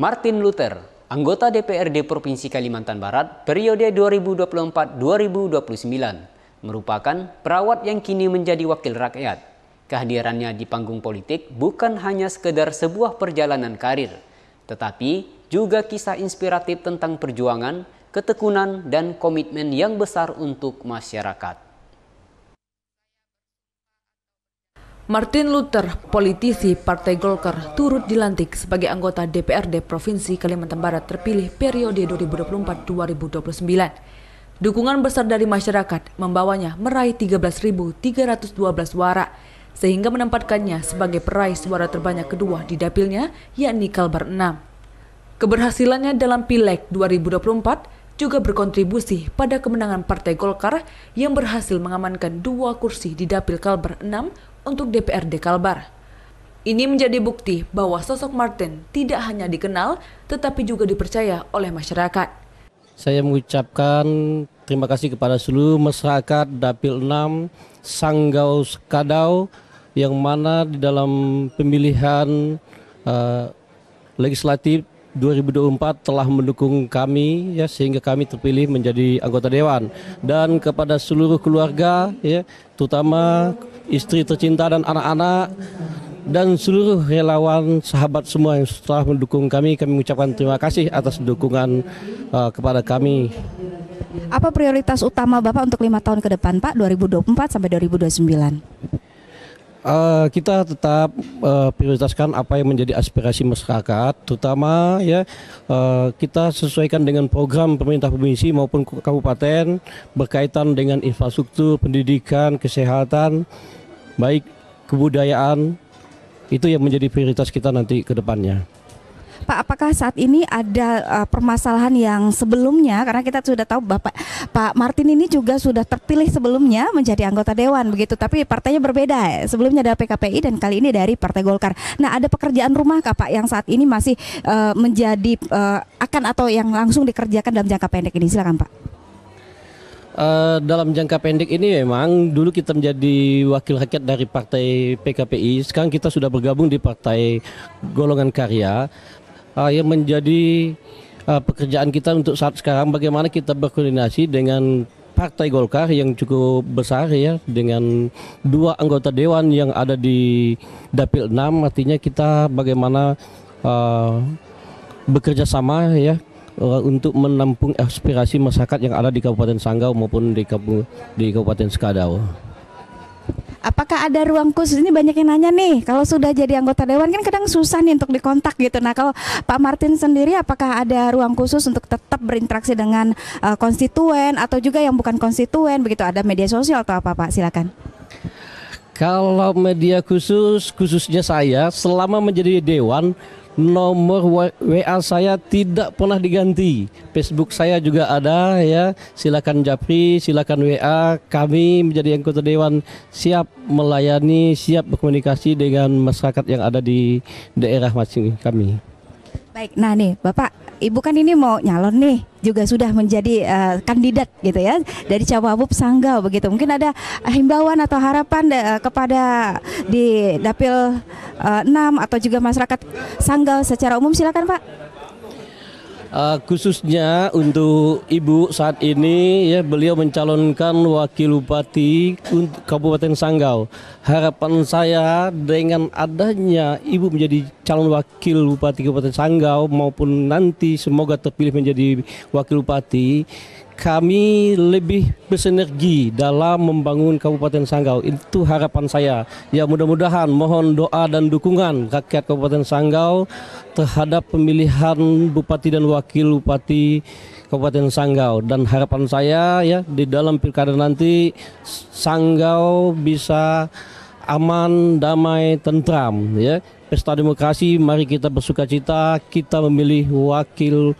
Martin Luther, anggota DPRD Provinsi Kalimantan Barat periode 2024-2029, merupakan perawat yang kini menjadi wakil rakyat. Kehadirannya di panggung politik bukan hanya sekedar sebuah perjalanan karir, tetapi juga kisah inspiratif tentang perjuangan, ketekunan, dan komitmen yang besar untuk masyarakat. Martin Luther, politisi Partai Golkar, turut dilantik sebagai anggota DPRD Provinsi Kalimantan Barat terpilih periode 2024-2029. Dukungan besar dari masyarakat membawanya meraih 13.312 suara, sehingga menempatkannya sebagai peraih suara terbanyak kedua di dapilnya, yakni Kalbar 6. Keberhasilannya dalam Pileg 2024 juga berkontribusi pada kemenangan Partai Golkar yang berhasil mengamankan dua kursi di Dapil Kalbar 6 untuk DPRD Kalbar. Ini menjadi bukti bahwa sosok Martin tidak hanya dikenal, tetapi juga dipercaya oleh masyarakat. Saya mengucapkan terima kasih kepada seluruh masyarakat Dapil 6, Sanggau Sekadau, yang mana di dalam pemilihan uh, legislatif 2024 telah mendukung kami ya sehingga kami terpilih menjadi anggota dewan dan kepada seluruh keluarga ya terutama istri tercinta dan anak-anak dan seluruh relawan sahabat semua yang telah mendukung kami kami mengucapkan terima kasih atas dukungan uh, kepada kami apa prioritas utama Bapak untuk lima tahun ke depan Pak 2024 sampai 2029 Uh, kita tetap uh, prioritaskan apa yang menjadi aspirasi masyarakat, terutama ya uh, kita sesuaikan dengan program pemerintah provinsi maupun kabupaten berkaitan dengan infrastruktur, pendidikan, kesehatan, baik kebudayaan itu yang menjadi prioritas kita nanti ke depannya. Pak, apakah saat ini ada uh, permasalahan yang sebelumnya karena kita sudah tahu Bapak Pak Martin ini juga sudah terpilih sebelumnya menjadi anggota dewan begitu, tapi partainya berbeda. Eh, sebelumnya dari PKPI dan kali ini dari Partai Golkar. Nah, ada pekerjaan rumah Kak Pak yang saat ini masih uh, menjadi uh, akan atau yang langsung dikerjakan dalam jangka pendek ini? Silakan Pak. Eh, dalam jangka pendek ini memang dulu kita menjadi wakil rakyat dari partai PKPI. Sekarang kita sudah bergabung di partai Golongan Karya uh, yang menjadi uh, pekerjaan kita untuk saat sekarang. Bagaimana kita berkoordinasi dengan Partai Golkar yang cukup besar ya dengan dua anggota dewan yang ada di dapil 6 artinya kita bagaimana uh, bekerja sama ya Eh, untuk menampung aspirasi masyarakat yang ada di Kabupaten Sanggau maupun di, di Kabupaten Sekadau. Apakah ada ruang khusus ini banyak yang nanya nih kalau sudah jadi anggota dewan kan kadang susah nih untuk dikontak gitu. Nah kalau Pak Martin sendiri apakah ada ruang khusus untuk tetap berinteraksi dengan uh, konstituen atau juga yang bukan konstituen begitu ada media sosial atau apa Pak silakan. Kalau media khusus, khususnya saya, selama menjadi dewan, nomor WA saya tidak pernah diganti. Facebook saya juga ada ya. Silakan Japri, silakan WA. Kami menjadi anggota dewan siap melayani, siap berkomunikasi dengan masyarakat yang ada di daerah masing kami. Baik, nah nih Bapak, Ibu kan ini mau nyalon nih juga sudah menjadi uh, kandidat gitu ya dari Cawabup Sanggau begitu. Mungkin ada eh, himbauan atau harapan uh, kepada di Dapil uh, 6 atau juga masyarakat Sanggau secara umum silakan Pak. Uh, khususnya untuk Ibu saat ini ya beliau mencalonkan wakil bupati Kabupaten Sanggau. Harapan saya dengan adanya Ibu menjadi calon wakil bupati Kabupaten Sanggau maupun nanti semoga terpilih menjadi wakil bupati kami lebih bersinergi dalam membangun Kabupaten Sanggau. Itu harapan saya. Ya mudah-mudahan mohon doa dan dukungan rakyat Kabupaten Sanggau terhadap pemilihan bupati dan wakil bupati Kabupaten Sanggau dan harapan saya ya di dalam pilkada nanti Sanggau bisa aman, damai, tentram ya. Pesta demokrasi mari kita bersuka cita, kita memilih wakil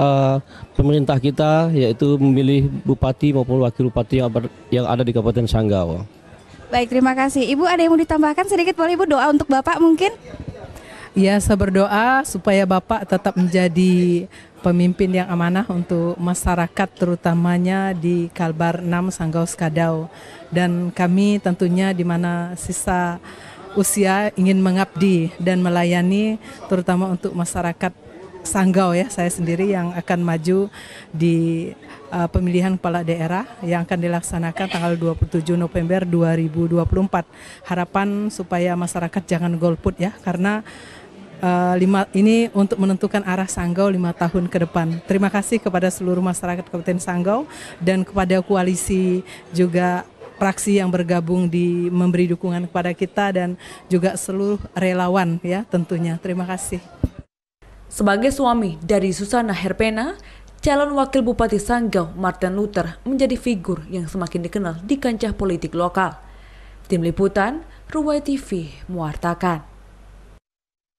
uh, pemerintah kita yaitu memilih bupati maupun wakil bupati yang, ber, yang ada di Kabupaten Sanggau. Baik, terima kasih. Ibu ada yang mau ditambahkan sedikit boleh Ibu doa untuk Bapak mungkin? Ya, saya berdoa supaya Bapak tetap menjadi pemimpin yang amanah untuk masyarakat terutamanya di Kalbar 6 Sanggau Skadau dan kami tentunya di mana sisa usia ingin mengabdi dan melayani terutama untuk masyarakat Sanggau ya saya sendiri yang akan maju di uh, pemilihan kepala daerah yang akan dilaksanakan tanggal 27 November 2024. Harapan supaya masyarakat jangan golput ya karena uh, lima, ini untuk menentukan arah Sanggau lima tahun ke depan. Terima kasih kepada seluruh masyarakat Kabupaten Sanggau dan kepada koalisi juga praksi yang bergabung di memberi dukungan kepada kita dan juga seluruh relawan ya tentunya. Terima kasih. Sebagai suami dari Susana Herpena, calon wakil Bupati Sanggau Martin Luther menjadi figur yang semakin dikenal di kancah politik lokal. Tim Liputan, Ruwai TV, mewartakan.